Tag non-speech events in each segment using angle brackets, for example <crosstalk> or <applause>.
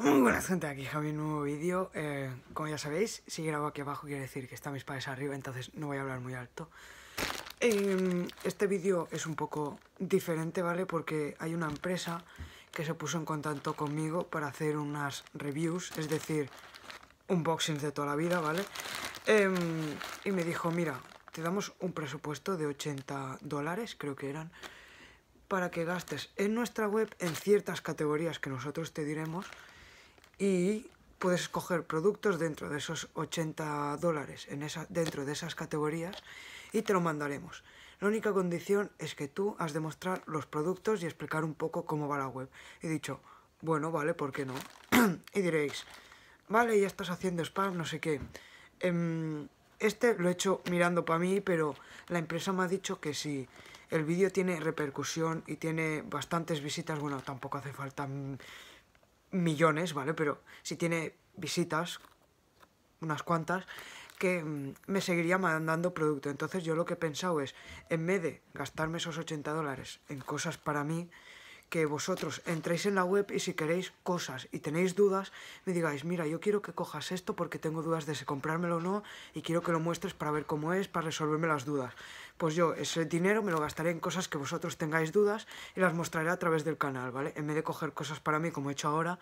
Muy buenas gente, aquí Javi, nuevo vídeo. Eh, como ya sabéis, si grabo aquí abajo quiere decir que están mis padres arriba, entonces no voy a hablar muy alto. Em, este vídeo es un poco diferente, ¿vale? Porque hay una empresa que se puso en contacto conmigo para hacer unas reviews, es decir, unboxings de toda la vida, ¿vale? Em, y me dijo, mira, te damos un presupuesto de 80 dólares, creo que eran, para que gastes en nuestra web en ciertas categorías que nosotros te diremos y puedes escoger productos dentro de esos 80 dólares, en esa, dentro de esas categorías, y te lo mandaremos. La única condición es que tú has de mostrar los productos y explicar un poco cómo va la web. He dicho, bueno, vale, ¿por qué no? <clears throat> y diréis, vale, ya estás haciendo spam, no sé qué. Em, este lo he hecho mirando para mí, pero la empresa me ha dicho que si el vídeo tiene repercusión y tiene bastantes visitas, bueno, tampoco hace falta mm, millones, ¿vale? Pero si tiene visitas, unas cuantas, que mm, me seguiría mandando producto. Entonces yo lo que he pensado es, en vez de gastarme esos 80 dólares en cosas para mí, que vosotros entréis en la web y si queréis cosas y tenéis dudas, me digáis, mira, yo quiero que cojas esto porque tengo dudas de si comprármelo o no y quiero que lo muestres para ver cómo es, para resolverme las dudas. Pues yo ese dinero me lo gastaré en cosas que vosotros tengáis dudas y las mostraré a través del canal, ¿vale? En vez de coger cosas para mí como he hecho ahora,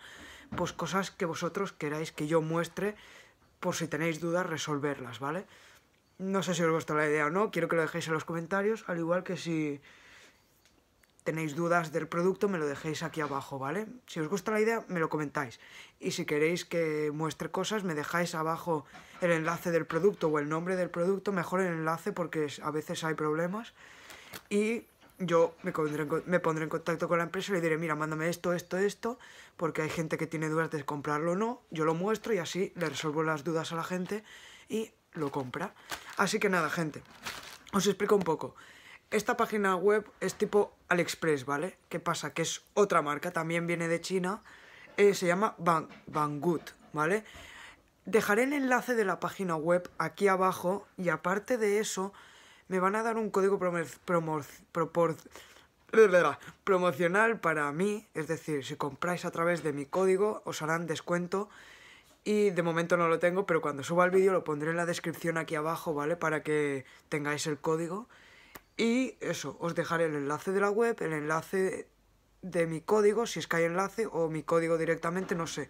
pues cosas que vosotros queráis que yo muestre por si tenéis dudas, resolverlas, ¿vale? No sé si os gusta la idea o no, quiero que lo dejéis en los comentarios, al igual que si tenéis dudas del producto, me lo dejéis aquí abajo, ¿vale? Si os gusta la idea, me lo comentáis. Y si queréis que muestre cosas, me dejáis abajo el enlace del producto o el nombre del producto, mejor el enlace porque a veces hay problemas. Y yo me pondré, en, me pondré en contacto con la empresa y le diré, mira, mándame esto, esto, esto, porque hay gente que tiene dudas de comprarlo o no, yo lo muestro y así le resuelvo las dudas a la gente y lo compra. Así que nada, gente, os explico un poco. Esta página web es tipo AliExpress, ¿vale? ¿Qué pasa? Que es otra marca, también viene de China. Eh, se llama Bang, Banggood, ¿vale? Dejaré el enlace de la página web aquí abajo y aparte de eso me van a dar un código <laughs> promocional para mí, es decir, si compráis a través de mi código os harán descuento y de momento no lo tengo, pero cuando suba el vídeo lo pondré en la descripción aquí abajo, ¿vale? Para que tengáis el código. Y eso, os dejaré el enlace de la web, el enlace de mi código, si es que hay enlace, o mi código directamente, no sé.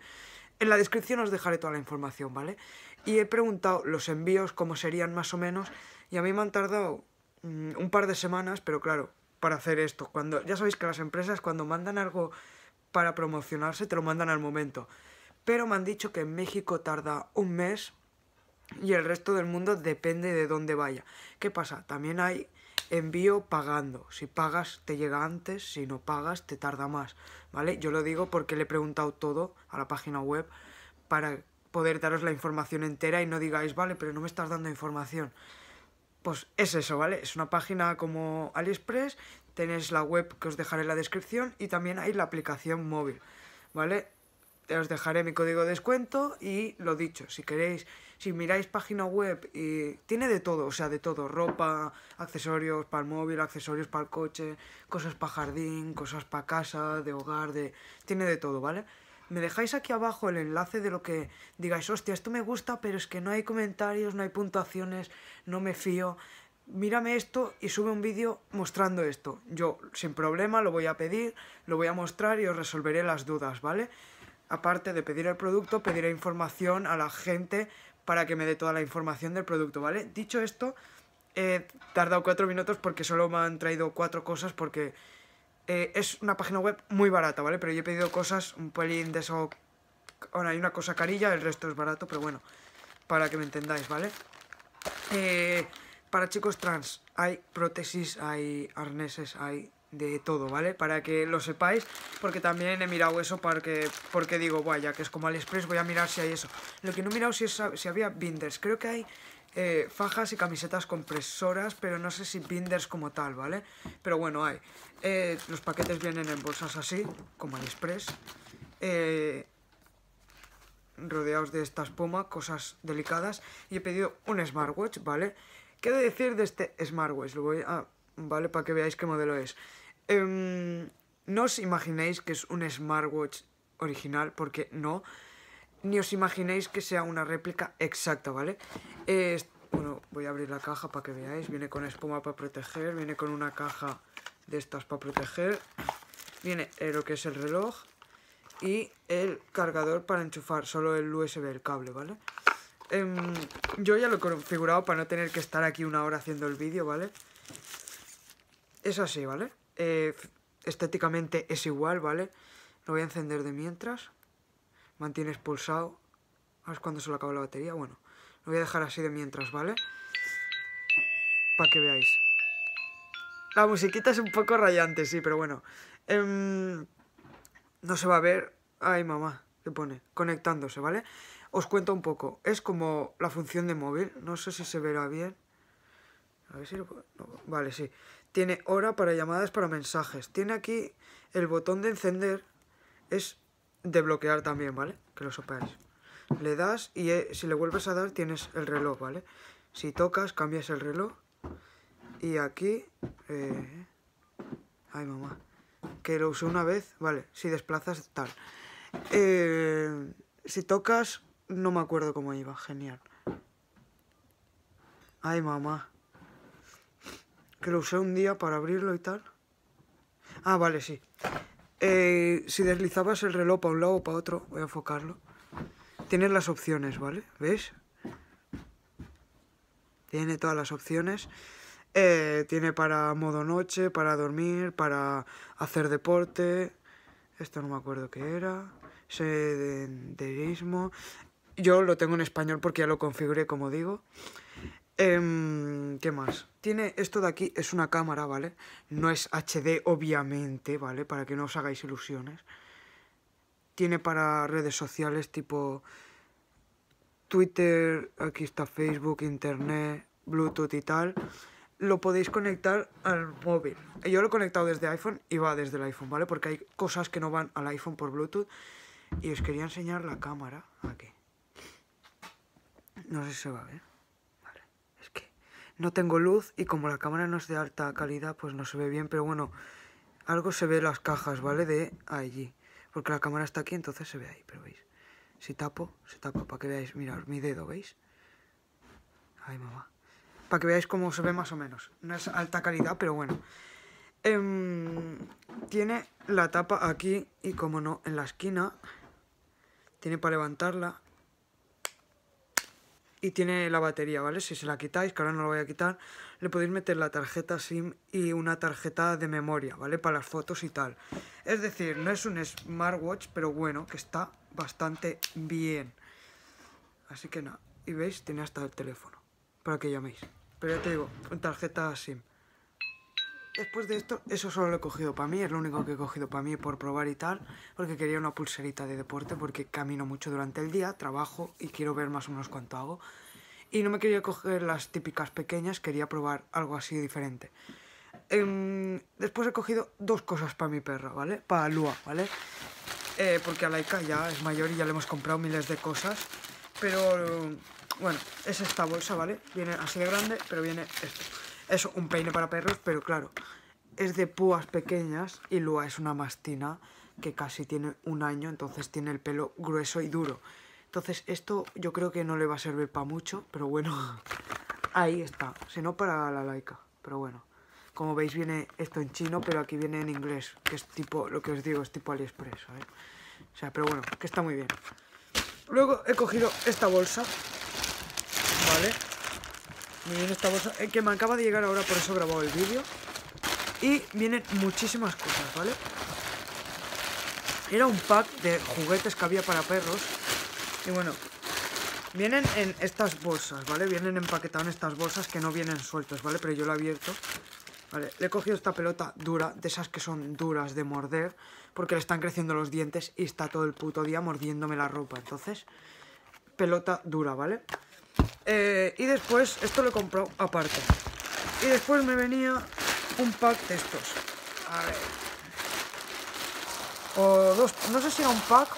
En la descripción os dejaré toda la información, ¿vale? Y he preguntado los envíos, cómo serían más o menos, y a mí me han tardado mm, un par de semanas, pero claro, para hacer esto. Cuando, ya sabéis que las empresas cuando mandan algo para promocionarse, te lo mandan al momento. Pero me han dicho que en México tarda un mes y el resto del mundo depende de dónde vaya. ¿Qué pasa? También hay envío pagando. Si pagas te llega antes, si no pagas te tarda más, ¿vale? Yo lo digo porque le he preguntado todo a la página web para poder daros la información entera y no digáis, vale, pero no me estás dando información. Pues es eso, ¿vale? Es una página como AliExpress, tenéis la web que os dejaré en la descripción y también hay la aplicación móvil, ¿vale? Os dejaré mi código de descuento y lo dicho, si queréis si miráis página web, y eh, tiene de todo, o sea, de todo, ropa, accesorios para el móvil, accesorios para el coche, cosas para jardín, cosas para casa, de hogar, de... tiene de todo, ¿vale? Me dejáis aquí abajo el enlace de lo que digáis, hostia, esto me gusta, pero es que no hay comentarios, no hay puntuaciones, no me fío mírame esto y sube un vídeo mostrando esto. Yo, sin problema, lo voy a pedir, lo voy a mostrar y os resolveré las dudas, ¿vale? Aparte de pedir el producto, pediré información a la gente para que me dé toda la información del producto, ¿vale? Dicho esto, he tardado cuatro minutos porque solo me han traído cuatro cosas porque eh, es una página web muy barata, ¿vale? Pero yo he pedido cosas, un pelín de eso... Ahora hay una cosa carilla, el resto es barato, pero bueno, para que me entendáis, ¿vale? Eh, para chicos trans hay prótesis, hay arneses, hay de todo, ¿vale? Para que lo sepáis, porque también he mirado eso porque, porque digo, vaya, que es como Aliexpress, voy a mirar si hay eso. Lo que no he mirado si, si había binders, creo que hay eh, fajas y camisetas compresoras, pero no sé si binders como tal, ¿vale? Pero bueno, hay. Eh, los paquetes vienen en bolsas así, como Aliexpress. Eh, rodeados de esta espuma, cosas delicadas. Y he pedido un smartwatch, ¿vale? ¿Qué de decir de este smartwatch? Lo voy a... ¿Vale? Para que veáis qué modelo es. Em, no os imaginéis que es un smartwatch original, porque no. Ni os imaginéis que sea una réplica exacta, ¿vale? bueno, voy a abrir la caja para que veáis. Viene con espuma para proteger, viene con una caja de estas para proteger. Viene lo que es el reloj y el cargador para enchufar, solo el USB, el cable, ¿vale? Em, yo ya lo he configurado para no tener que estar aquí una hora haciendo el vídeo, ¿vale? Es así, ¿vale? Eh, estéticamente es igual, ¿vale? Lo voy a encender de mientras. Mantiene expulsado A ver cuando se le acaba la batería. Bueno, lo voy a dejar así de mientras, ¿vale? Para que veáis. La musiquita es un poco rayante, sí, pero bueno. Em, no se va a ver. Ay, mamá, ¿qué pone? Conectándose, ¿vale? Os cuento un poco. Es como la función de móvil. No sé si se verá bien. A ver si lo puedo... Vale, sí. Tiene hora para llamadas para mensajes. Tiene aquí el botón de encender. Es de bloquear también, ¿vale? Que lo sepáis. Le das y eh, si le vuelves a dar tienes el reloj, ¿vale? Si tocas, cambias el reloj. Y aquí... Eh, ay, mamá. Que lo usé una vez. Vale, si desplazas, tal. Eh, si tocas, no me acuerdo cómo iba. Genial. Ay, mamá lo usé un día para abrirlo y tal. Ah, vale, sí. Eh, si deslizabas el reloj para un lado o para otro, voy a enfocarlo. Tienes las opciones, ¿vale? ¿Ves? Tiene todas las opciones. Eh, tiene para modo noche, para dormir, para hacer deporte. Esto no me acuerdo qué era. Sedenterismo. Yo lo tengo en español porque ya lo configuré, como digo. Em, ¿Qué más? Tiene esto de aquí, es una cámara, ¿vale? No es HD, obviamente, ¿vale? Para que no os hagáis ilusiones. Tiene para redes sociales tipo Twitter, aquí está Facebook, Internet, Bluetooth y tal. Lo podéis conectar al móvil. Yo lo he conectado desde iPhone y va desde el iPhone, ¿vale? Porque hay cosas que no van al iPhone por Bluetooth. Y os quería enseñar la cámara aquí. No sé si se va a ver que no tengo luz y como la cámara no es de alta calidad, pues no se ve bien, pero bueno, algo se ve las cajas, ¿vale? De allí, porque la cámara está aquí, entonces se ve ahí, pero veis, si tapo, se tapa, para que veáis, mirad, mi dedo, ¿veis? Ay, mamá. Para que veáis cómo se ve más o menos. No es alta calidad, pero bueno. Em, tiene la tapa aquí y como no, en la esquina. Tiene para levantarla y tiene la batería, ¿vale? Si se la quitáis, que ahora no la voy a quitar, le podéis meter la tarjeta SIM y una tarjeta de memoria, ¿vale? Para las fotos y tal. Es decir, no es un smartwatch, pero bueno, que está bastante bien. Así que nada, y veis, tiene hasta el teléfono, para que llaméis. Pero ya te digo, tarjeta SIM después de esto, eso solo lo he cogido para mí, es lo único que he cogido para mí por probar y tal, porque quería una pulserita de deporte, porque camino mucho durante el día, trabajo y quiero ver más o menos cuánto hago. Y no me quería coger las típicas pequeñas, quería probar algo así diferente. Em, después he cogido dos cosas para mi perro, ¿vale? Para Lua, ¿vale? Eh, porque a Laika ya es mayor y ya le hemos comprado miles de cosas. Pero bueno, es esta bolsa, ¿vale? Viene así de grande, pero viene esto es un peine para perros, pero claro, es de púas pequeñas y Lua es una mastina que casi tiene un año, entonces tiene el pelo grueso y duro. Entonces esto yo creo que no le va a servir para mucho, pero bueno, <laughs> ahí está. Si no, para la laica, pero bueno. Como veis viene esto en chino, pero aquí viene en inglés, que es tipo, lo que os digo, es tipo Aliexpress, ¿eh? O sea, pero bueno, que está muy bien. Luego he cogido esta bolsa, ¿vale? Miren esta bolsa eh, que me acaba de llegar ahora, por eso he grabado el vídeo. Y vienen muchísimas cosas, ¿vale? Era un pack de juguetes que había para perros. Y bueno, vienen en estas bolsas, ¿vale? Vienen empaquetados en estas bolsas que no vienen sueltos, ¿vale? Pero yo lo he abierto. Vale, le he cogido esta pelota dura, de esas que son duras de morder, porque le están creciendo los dientes y está todo el puto día mordiéndome la ropa. Entonces, pelota dura, ¿vale? vale eh, y después, esto lo compró aparte. Y después me venía un pack de estos. A ver. O no sé si era un pack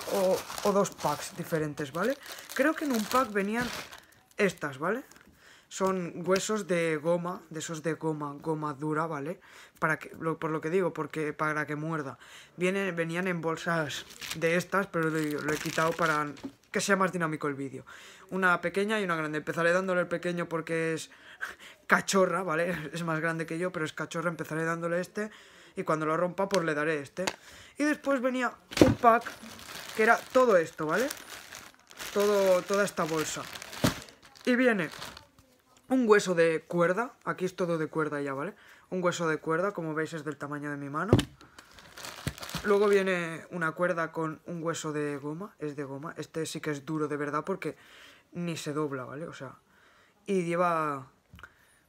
o dos packs diferentes, ¿vale? Creo que en un pack venían estas, ¿vale? son huesos de goma, de esos de goma, goma dura, ¿vale? Para que, por lo que digo, porque para que muerda. Vienen, venían en bolsas de estas, pero lo, lo he quitado para que sea más dinámico el vídeo. Una pequeña y una grande. Empezaré dándole el pequeño porque es cachorra, ¿vale? Es más grande que yo, pero es cachorra. Empezaré dándole este y cuando lo rompa pues le daré este. Y después venía un pack que era todo esto, ¿vale? Todo, toda esta bolsa. Y viene un hueso de cuerda, aquí es todo de cuerda ya, ¿vale? Un hueso de cuerda, como veis es del tamaño de mi mano. Luego viene una cuerda con un hueso de goma, es de goma. Este sí que es duro de verdad porque ni se dobla, ¿vale? O sea, y lleva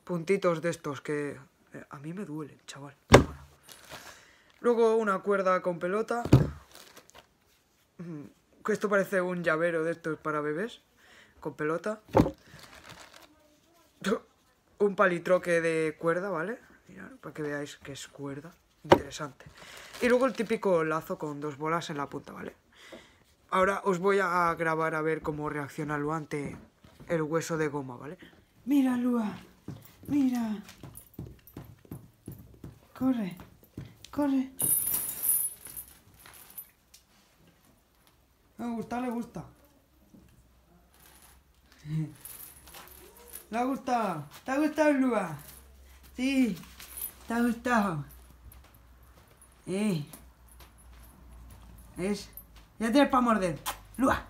puntitos de estos que eh, a mí me duelen, chaval. Luego una cuerda con pelota. Mm, esto parece un llavero de estos para bebés, con pelota un palitroque de cuerda, ¿vale? Mirad, para que veáis que es cuerda. Interesante. Y luego el típico lazo con dos bolas en la punta, ¿vale? Ahora os voy a grabar a ver cómo reacciona Lua ante el hueso de goma, ¿vale? Mira, Lua. Mira. Corre. Corre. Me gusta, le gusta. ¿Le ha gustado? ¿Te ha gustado Lua? Sí, ¿te ha gustado? Eh. Es. Ya tienes para morder. ¡Lua!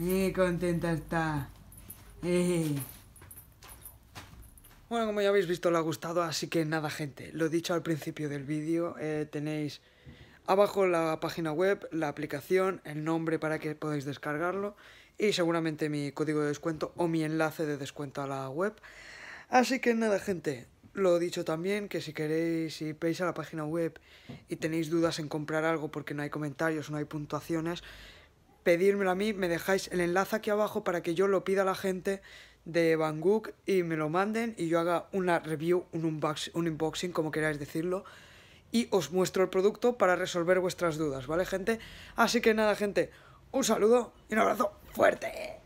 eh, <laughs> contenta está. Eh. Bueno, como ya habéis visto, le ha gustado, así que nada, gente. Lo he dicho al principio del vídeo, eh, tenéis abajo la página web, la aplicación, el nombre para que podáis descargarlo y seguramente mi código de descuento o mi enlace de descuento a la web. Así que nada, gente, lo he dicho también, que si queréis, si veis a la página web y tenéis dudas en comprar algo porque no hay comentarios, no hay puntuaciones, pedírmelo a mí, me dejáis el enlace aquí abajo para que yo lo pida a la gente de Banggook y me lo manden y yo haga una review, un, un unboxing, como queráis decirlo, y os muestro el producto para resolver vuestras dudas, ¿vale, gente? Así que nada, gente, un saludo y un abrazo. Fuerte.